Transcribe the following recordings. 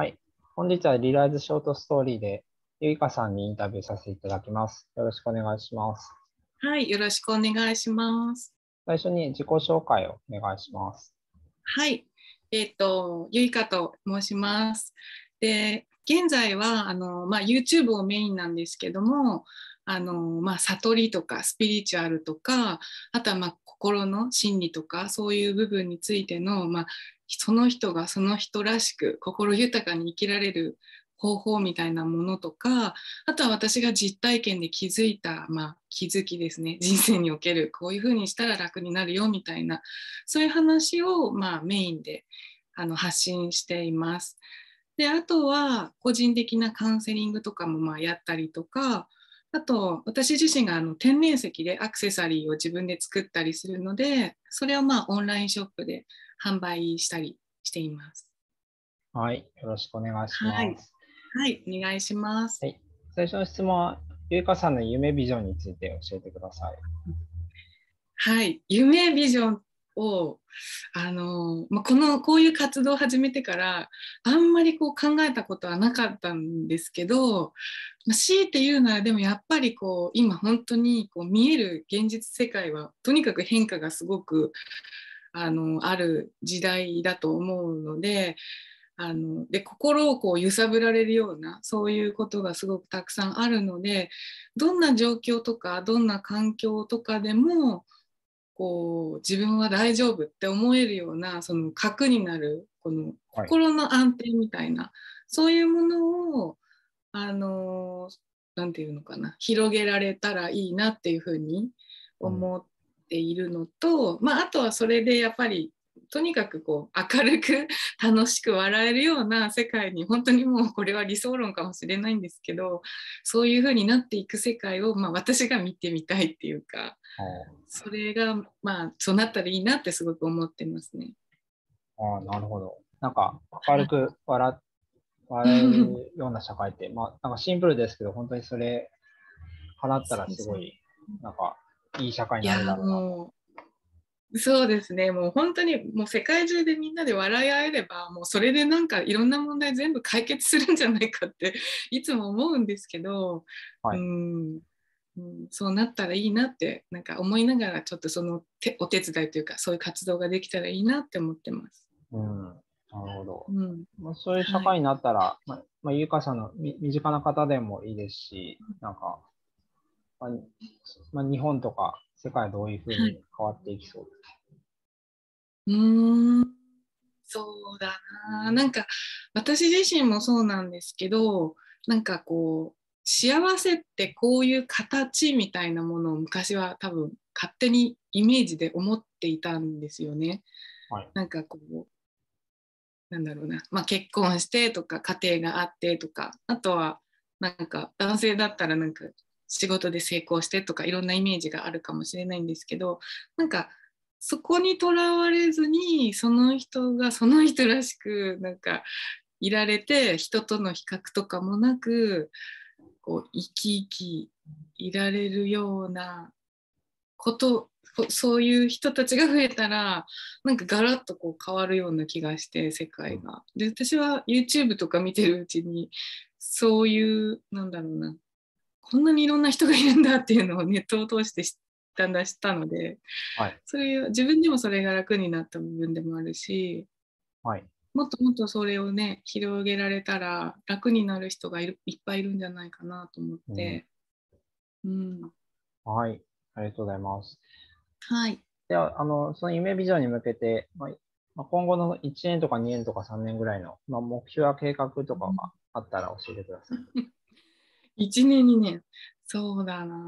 はい。本日はリライズショートストーリーで、ゆいかさんにインタビューさせていただきます。よろしくお願いします。はい、よろしくお願いします。最初に自己紹介をお願いします。はい、えっ、ー、と、ゆいかと申します。で、現在はあの、まあ、YouTube をメインなんですけども、あのまあ、悟りとかスピリチュアルとかあとはまあ心の心理とかそういう部分についての、まあ、その人がその人らしく心豊かに生きられる方法みたいなものとかあとは私が実体験で気づいた、まあ、気づきですね人生におけるこういうふうにしたら楽になるよみたいなそういう話を、まあ、メインであの発信しています。であとは個人的なカウンセリングとかもまあやったりとかあと私自身があの天然石でアクセサリーを自分で作ったりするのでそれをまあオンラインショップで販売したりしています。はい、よろしくお願いします。はい、はい、お願いします。はい、最初の質問は、ゆいかさんの夢ビジョンについて教えてください。はい、夢ビジョンっをあの、まあ、このこういう活動を始めてからあんまりこう考えたことはなかったんですけど、まあ、強いて言うならでもやっぱりこう今本当にこう見える現実世界はとにかく変化がすごくあのある時代だと思うので。あので心をこう揺さぶられるようなそういうことがすごくたくさんあるのでどんな状況とかどんな環境とかでもこう自分は大丈夫って思えるようなその核になるこの心の安定みたいな、はい、そういうものをあの何て言うのかな広げられたらいいなっていうふうに思っているのと、うん、まあ、あとはそれでやっぱりとにかくこう明るく 楽しく笑えるような世界に本当にもうこれは理想論かもしれないんですけどそういう風になっていく世界を、まあ、私が見てみたいっていうかそれがまあそうなったらいいなってすごく思ってますね。あなるほどなんか明るく笑笑えるような社会って、まあ、なんかシンプルですけど本当にそれ払ったらすごいなんかいい社会になるだろうなと。そうですねもう本当にもう世界中でみんなで笑い合えればもうそれでなんかいろんな問題全部解決するんじゃないかって いつも思うんですけど、はい、うんそうなったらいいなってなんか思いながらちょっとそのてお手伝いというかそういう活動ができたらいいなって思ってます。うんなるほど。うん、まあ、そういう社会になったら、はい、まあ、まあ、ゆうかさんの身近な方でもいいですし、なんか、まあ、まあ、日本とか世界どういうふうに変わっていきそうですか、はい、うんそうだななんか私自身もそうなんですけどなんかこう幸せってこういう形みたいなものを昔は多分勝手にイメージで思っていたんですよね。はい、なんかこうなんだろうな、まあ、結婚してとか家庭があってとかあとはなんか男性だったらなんか仕事で成功してとかいろんなイメージがあるかもしれないんですけどなんかそこにとらわれずにその人がその人らしくなんかいられて人との比較とかもなくこう生き生きいられるようなことそういう人たちが増えたらなんかガラッとこう変わるような気がして世界が。で私は YouTube とか見てるうちにそういうなんだろうなこんなにいろんな人がいるんだっていうのをネットを通してたんだ知ったので、はい、それ自分でもそれが楽になった部分でもあるし、はい、もっともっとそれをね広げられたら楽になる人がいっぱいいるんじゃないかなと思って、うん、うん、はいありがとうございます。はい、ではあのその夢ビジョンに向けて、まあ、今後の1年とか2年とか3年ぐらいの、まあ、目標や計画とかがあったら教えてください。1年2年そうだな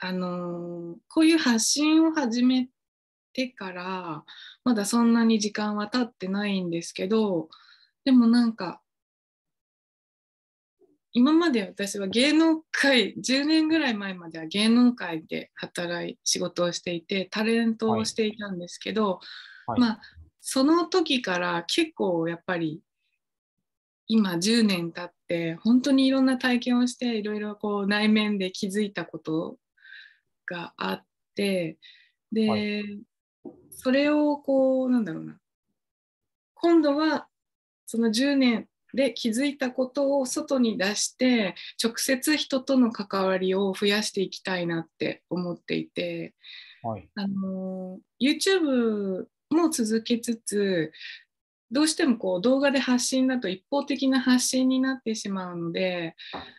あのこういう発信を始めてからまだそんなに時間は経ってないんですけどでもなんか今まで私は芸能界10年ぐらい前までは芸能界で働い仕事をしていてタレントをしていたんですけど、はいはい、まあその時から結構やっぱり今10年経って本当にいろんな体験をしていろいろこう内面で気づいたことがあってで、はい、それをこうなんだろうな今度はその10年で気づいたことを外に出して直接人との関わりを増やしていきたいなって思っていて、はい、あの YouTube も続けつつどうしてもこう動画で発信だと一方的な発信になってしまうので、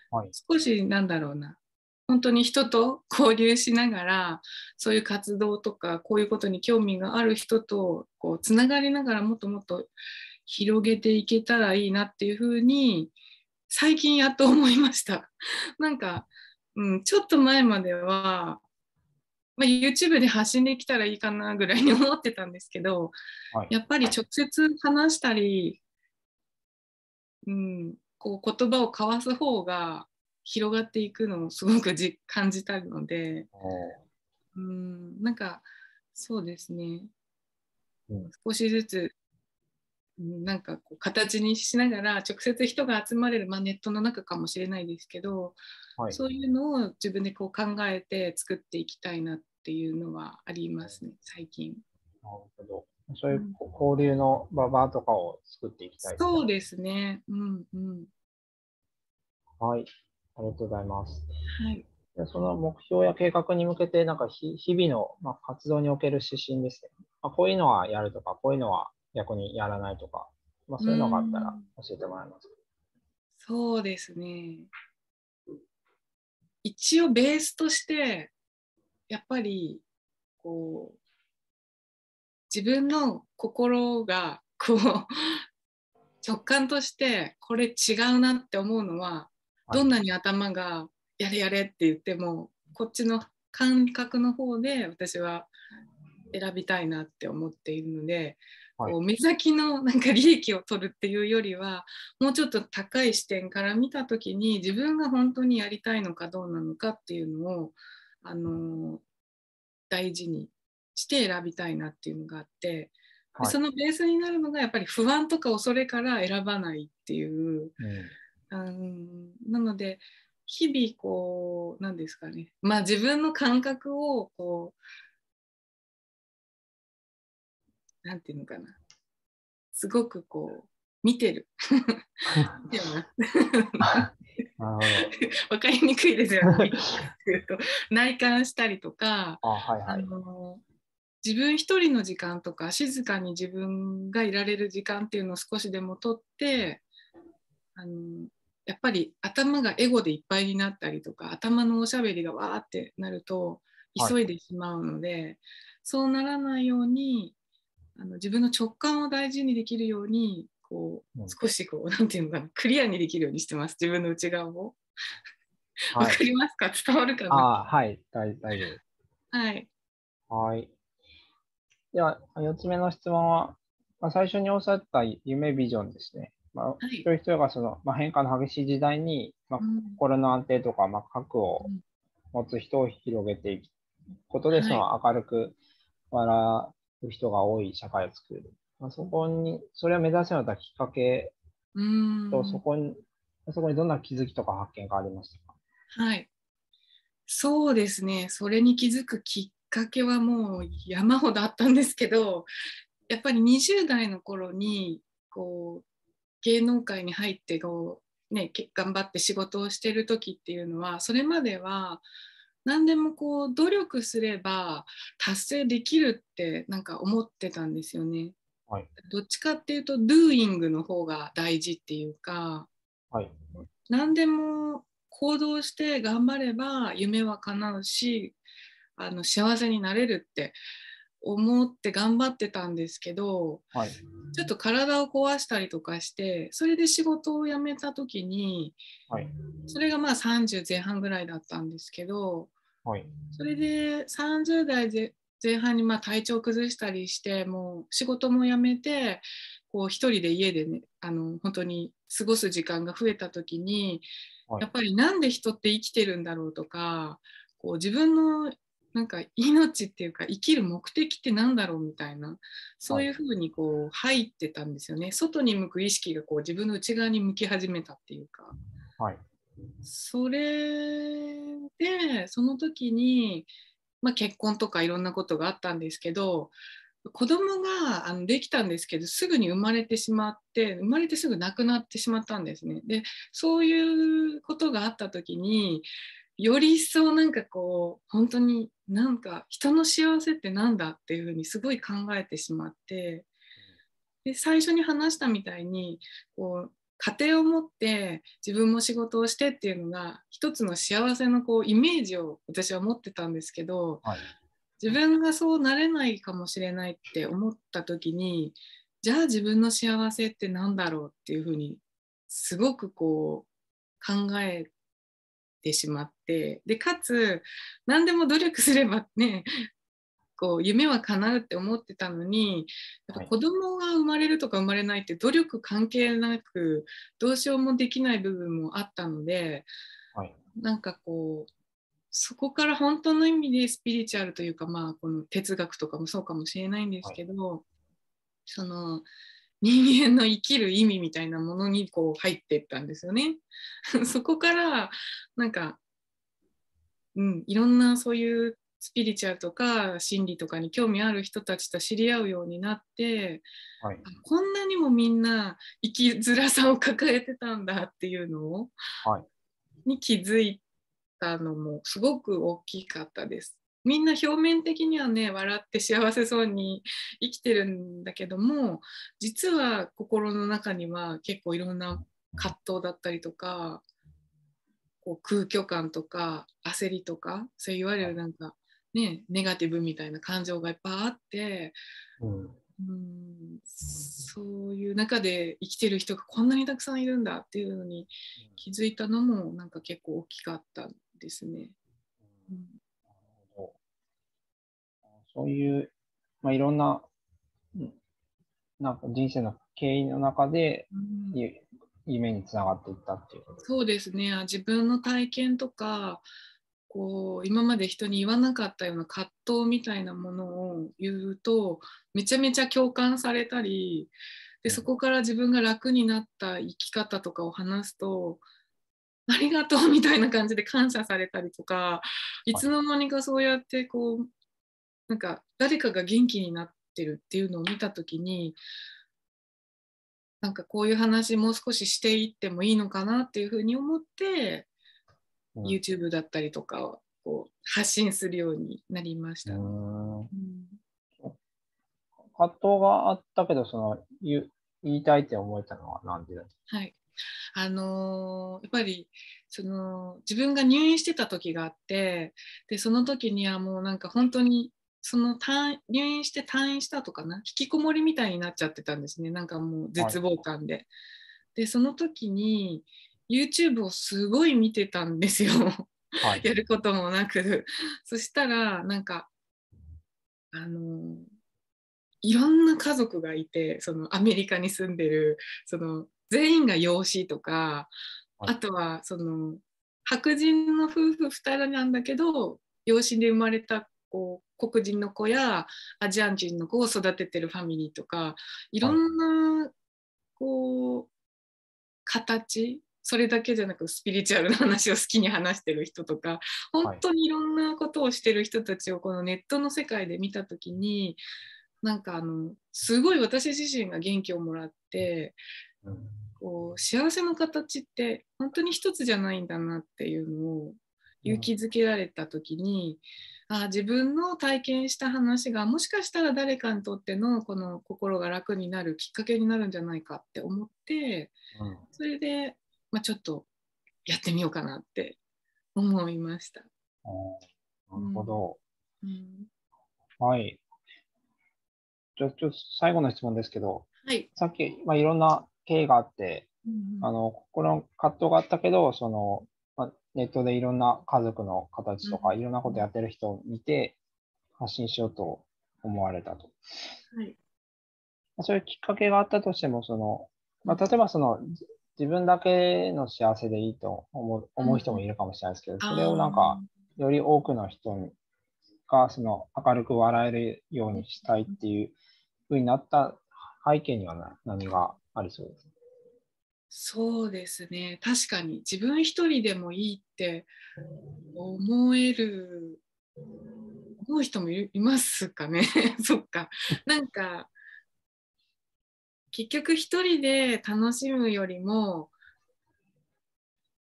はい、少しなんだろうな本当に人と交流しながらそういう活動とかこういうことに興味がある人とこうつながりながらもっともっと広げていけたらいいなっていうふうに最近やっと思いました。なんか、うん、ちょっと前まではまあ、YouTube で発信できたらいいかなぐらいに思ってたんですけど、はい、やっぱり直接話したり、うん、こう言葉を交わす方が広がっていくのをすごくじ感じたので、うん、なんかそうですね、うん、少しずつなんかこう形にしながら直接人が集まれる、まあ、ネットの中かもしれないですけど、はい、そういうのを自分でこう考えて作っていきたいなっていうのはありますね最近。なるほどそういう交流の場場とかを作っていきたい、ね、そうですね。うんうん。はい。ありがとうございます。はい。でその目標や計画に向けて、なんか日々の、まあ、活動における指針ですね。あ、こういうのはやるとか、こういうのは逆にやらないとか、まあ、そういうのがあったら教えてもらえますか、うん、そうですね一応ベースとしてやっぱりこう自分の心がこう 直感としてこれ違うなって思うのはどんなに頭がやれやれって言ってもこっちの感覚の方で私は選びたいなって思っているのでこう目先のなんか利益を取るっていうよりはもうちょっと高い視点から見た時に自分が本当にやりたいのかどうなのかっていうのを、あのー、大事にして選びたいなっていうのがあって。はい、そのベースになるのがやっぱり不安とか恐れから選ばないっていう、うん、なので日々こう何ですかねまあ自分の感覚をこうなんていうのかなすごくこう見てる。わかりにくいですよね。内観したりとか、はいはい、自分一人の時間とか静かに自分がいられる時間っていうのを少しでもとってあのやっぱり頭がエゴでいっぱいになったりとか頭のおしゃべりがわーってなると急いでしまうので、はい、そうならないようにあの自分の直感を大事にできるようにこう少しこう んて言うのかなクリアにできるようにしてます自分の内側を。わかりますか、はい、伝わるかなはい大丈夫。はい。はい。では4つ目の質問は、まあ、最初におっしゃった夢ビジョンですね。まあ、はい、一人一人がその、まあ、変化の激しい時代に、まあ、心の安定とか、まあ、核を持つ人を広げていくことで、その明るく笑人が多い社会を作る。まあ、そこに、それを目指すようなきっかけと、そこに、そこにどんな気づきとか発見がありましたかはい。そうですね。それに気づくきっかけはもう山ほどあったんですけど、やっぱり20代の頃に、こう、芸能界に入ってこう、ね、頑張って仕事をしてる時っていうのはそれまでは何でもこう努力すれば達成できるってなんか思ってたんですよね。はい、どっちかっていうと doing の方が大事っていうか、はい、何でも行動して頑張れば夢は叶うしあの幸せになれるって思って頑張ってたんですけど、はい、ちょっと体を壊したりとかしてそれで仕事を辞めた時に、はい、それがまあ30前半ぐらいだったんですけど、はい、それで30代前半にま体調崩したりしてもう仕事も辞めて一人で家でねあの本当に過ごす時間が増えた時に、やっぱりなんで人って生きてるんだろうとかこう自分のなんか命っていうか生きる目的って何だろうみたいなそういうふうにこう入ってたんですよね外に向く意識がこう自分の内側に向き始めたっていうか、はい、それでその時に、まあ、結婚とかいろんなことがあったんですけど子供があのできたんですけどすぐに生まれてしまって生まれてすぐ亡くなってしまったんですね。でそういうことがあった時により一層なんかこう本当になんか人の幸せって何だっていうふうにすごい考えてしまってで最初に話したみたいにこう家庭を持って自分も仕事をしてっていうのが一つの幸せのこうイメージを私は持ってたんですけど、はい、自分がそうなれないかもしれないって思った時にじゃあ自分の幸せって何だろうっていうふうにすごくこう考えてしまってでかつ何でも努力すればね こう夢は叶うって思ってたのにやっぱ子供が生まれるとか生まれないって努力関係なくどうしようもできない部分もあったので、はい、なんかこうそこから本当の意味でスピリチュアルというか、まあ、この哲学とかもそうかもしれないんですけど、はい、その人間の生きる意味みたいなものにこう入っていったんですよね。そこからなんか、うん、いろんなそういうスピリチュアルとか心理とかに興味ある人たちと知り合うようになって、はい、こんなにもみんな生きづらさを抱えてたんだっていうのを、はい、に気づいたのもすごく大きかったです。みんな表面的にはね笑って幸せそうに生きてるんだけども実は心の中には結構いろんな葛藤だったりとかこう空虚感とか焦りとかそういわゆるなんかねネガティブみたいな感情がいっぱいあって、うん、うんそういう中で生きてる人がこんなにたくさんいるんだっていうのに気づいたのもなんか結構大きかったですね。うんそういう、まあ、いろんな、なんか人生の経緯の中で、うん、夢につながっていったっていうそうですね自分の体験とかこう今まで人に言わなかったような葛藤みたいなものを言うとめちゃめちゃ共感されたりでそこから自分が楽になった生き方とかを話すとありがとうみたいな感じで感謝されたりとかいつの間にかそうやってこうなんか誰かが元気になってるっていうのを見た時になんかこういう話もう少ししていってもいいのかなっていうふうに思って、うん、YouTube だったりとかをこう発信するようになりました。葛藤があったけどその言いたいって思えたのは何でだはいあのー、やっぱりその自分が入院してた時があってでその時にはもうなんか本当にその入院して退院したとかな引きこもりみたいになっちゃってたんですねなんかもう絶望感で。はい、でその時に YouTube をすごい見てたんですよ、はい、やることもなくそしたらなんかあのいろんな家族がいてそのアメリカに住んでるその全員が養子とか、はい、あとはその白人の夫婦2人なんだけど養子で生まれたこう黒人の子やアジア人の子を育ててるファミリーとかいろんなこう形それだけじゃなくスピリチュアルな話を好きに話してる人とか本当にいろんなことをしてる人たちをこのネットの世界で見た時になんかあのすごい私自身が元気をもらって、こう幸せの形って本当に一つじゃないんだなっていうのを勇気づけられた時に、あ自分の体験した話がもしかしたら誰かにとってのこの心が楽になるきっかけになるんじゃないかって思って、うん、それで、まあ、ちょっとやってみようかなって思いました。なるほど、うんはい。じゃあちょっと最後の質問ですけど、はい、さっき、まあ、いろんな経緯があって、うん、あの心の葛藤があったけどそのまあ、ネットでいろんな家族の形とか、いろんなことやってる人を見て、発信しようと思われたと。はい、そういうきっかけがあったとしても、そのまあ、例えばその自分だけの幸せでいいと思う思う人もいるかもしれないですけど、それをなんか、より多くの人がその明るく笑えるようにしたいっていうふうになった背景には何がありそうですそうですね確かに自分一人でもいいって思える思う人もいますかね そっかなんか結局一人で楽しむよりも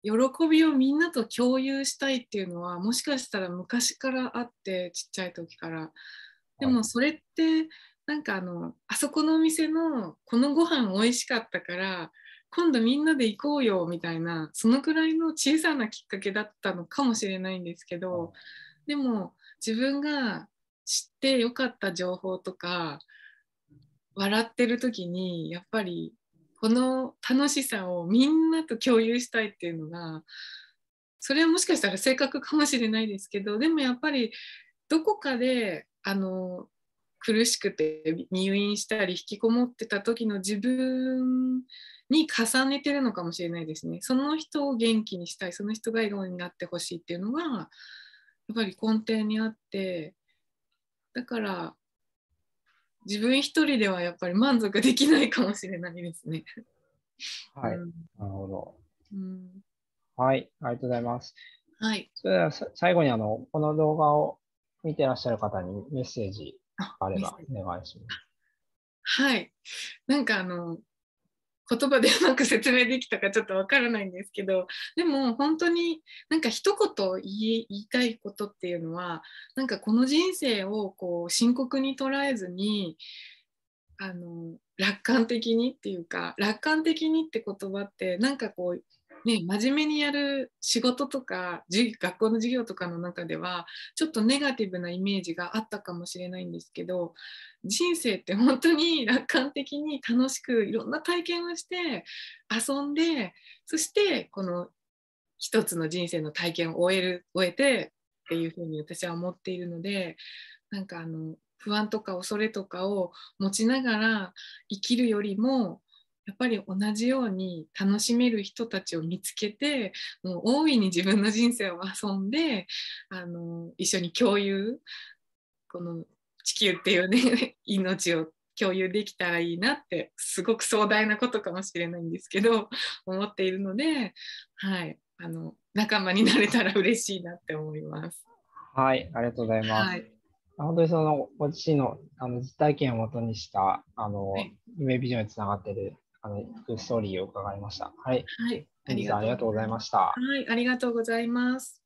喜びをみんなと共有したいっていうのはもしかしたら昔からあってちっちゃい時からでもそれってなんかあのあそこのお店のこのご飯美味しかったから今度みんなで行こうよみたいなそのくらいの小さなきっかけだったのかもしれないんですけどでも自分が知ってよかった情報とか笑ってる時にやっぱりこの楽しさをみんなと共有したいっていうのがそれはもしかしたら性格かもしれないですけどでもやっぱりどこかであの苦しくて入院したり引きこもってた時の自分に重ねてるのかもしれないですね。その人を元気にしたい、その人が笑顔になってほしいっていうのが、やっぱり根底にあって、だから、自分一人ではやっぱり満足できないかもしれないですね。はい、うん、なるほど、うん。はい、ありがとうございます。はい。それでは最後にあの、この動画を見てらっしゃる方にメッセージあればお願いします。はい。なんかあの、言葉でうまく説明できたかちょっとわからないんですけどでも本当になんか一言言いたいことっていうのはなんかこの人生をこう深刻に捉えずにあの楽観的にっていうか楽観的にって言葉ってなんかこうね、真面目にやる仕事とか学校の授業とかの中ではちょっとネガティブなイメージがあったかもしれないんですけど人生って本当に 楽観的に楽しくいろんな体験をして遊んでそしてこの一つの人生の体験を終える終えてっていうふうに私は思っているのでなんかあの不安とか恐れとかを持ちながら生きるよりもやっぱり同じように楽しめる人たちを見つけてもう大いに自分の人生を遊んであの一緒に共有この地球っていうね 命を共有できたらいいなってすごく壮大なことかもしれないんですけど思っているので、はい、あの仲間になれたら嬉しいなって思います。はい、ありがとうございます。はい、本当にそのご自身のあの実体験をもとにしたあの、はい、夢ビジョンにつながっているあのストーリーを伺いました。はい。はい、ありがとうございました。はい、ありがとうございます。